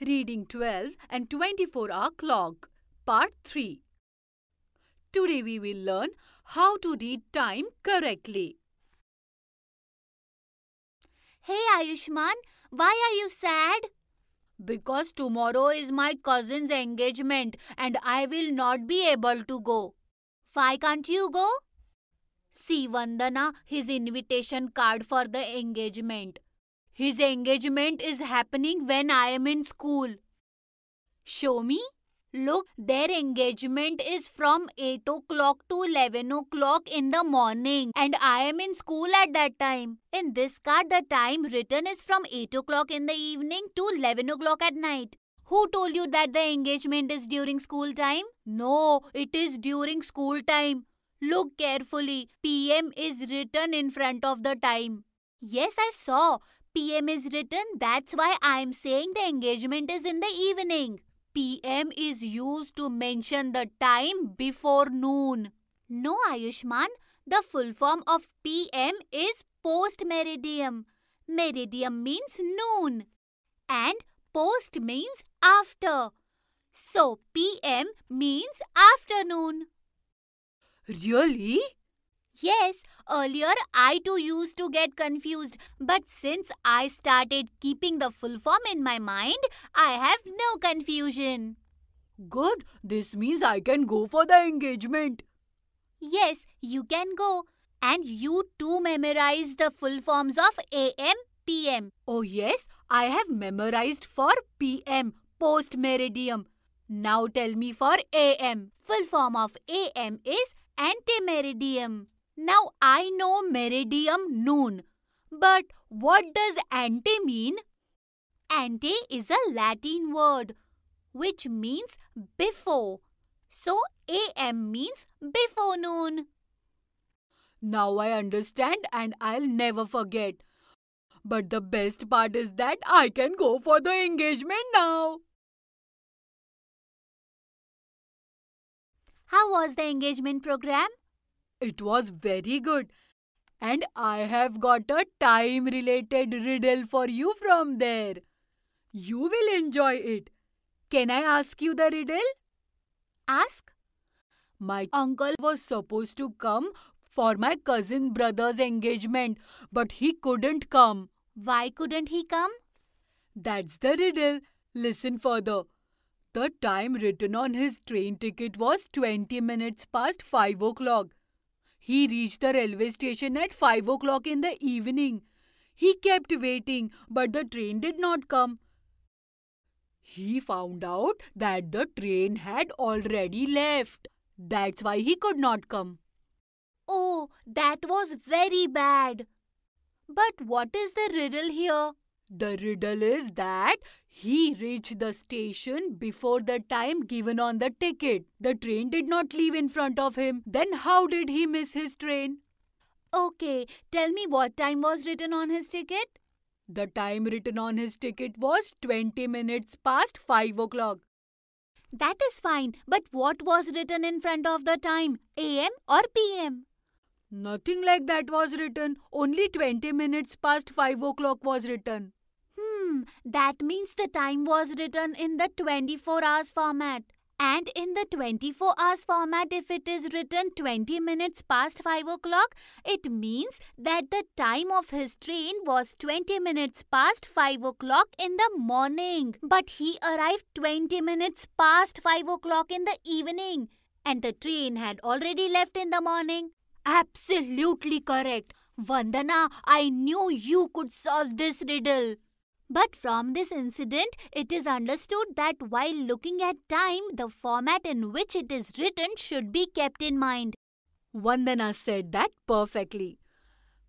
Reading 12 and 24 hour clock, part 3. Today we will learn how to read time correctly. Hey Ayushman, why are you sad? Because tomorrow is my cousin's engagement and I will not be able to go. Why can't you go? See Vandana his invitation card for the engagement. His engagement is happening when I am in school. Show me. Look, their engagement is from 8 o'clock to 11 o'clock in the morning and I am in school at that time. In this card, the time written is from 8 o'clock in the evening to 11 o'clock at night. Who told you that the engagement is during school time? No, it is during school time. Look carefully. PM is written in front of the time. Yes, I saw. PM is written, that's why I'm saying the engagement is in the evening. PM is used to mention the time before noon. No, Ayushman, the full form of PM is post-meridium. Meridium means noon and post means after. So PM means afternoon. Really? Yes, earlier I too used to get confused, but since I started keeping the full form in my mind, I have no confusion. Good, this means I can go for the engagement. Yes, you can go. And you too memorize the full forms of AM, PM. Oh yes, I have memorized for PM, post meridium. Now tell me for AM. Full form of AM is antemeridium. Now I know meridium noon, but what does ante mean? Ante is a Latin word which means before. So AM means before noon. Now I understand and I'll never forget. But the best part is that I can go for the engagement now. How was the engagement program? It was very good. And I have got a time related riddle for you from there. You will enjoy it. Can I ask you the riddle? Ask. My uncle was supposed to come for my cousin brother's engagement, but he couldn't come. Why couldn't he come? That's the riddle. Listen further. The time written on his train ticket was 20 minutes past 5 o'clock. He reached the railway station at 5 o'clock in the evening. He kept waiting, but the train did not come. He found out that the train had already left. That's why he could not come. Oh, that was very bad. But what is the riddle here? The riddle is that he reached the station before the time given on the ticket. The train did not leave in front of him. Then how did he miss his train? Okay, tell me what time was written on his ticket? The time written on his ticket was 20 minutes past 5 o'clock. That is fine, but what was written in front of the time? AM or PM? Nothing like that was written. Only 20 minutes past 5 o'clock was written. Hmm, that means the time was written in the 24 hours format. And in the 24 hours format, if it is written 20 minutes past 5 o'clock, it means that the time of his train was 20 minutes past 5 o'clock in the morning. But he arrived 20 minutes past 5 o'clock in the evening. And the train had already left in the morning. Absolutely correct. Vandana, I knew you could solve this riddle. But from this incident, it is understood that while looking at time, the format in which it is written should be kept in mind. Vandana said that perfectly.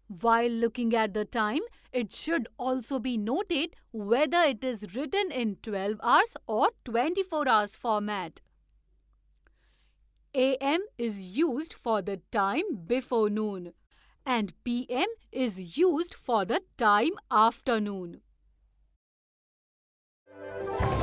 While looking at the time, it should also be noted whether it is written in 12 hours or 24 hours format. AM is used for the time before noon and PM is used for the time after noon you